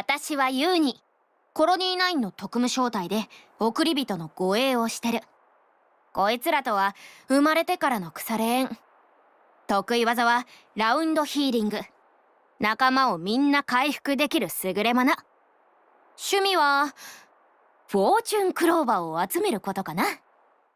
私はユーニコロニーナインの特務招待で送り人の護衛をしてるこいつらとは生まれてからの腐れ縁得意技はラウンドヒーリング仲間をみんな回復できる優れもの趣味はフォーチュンクローバーを集めることかな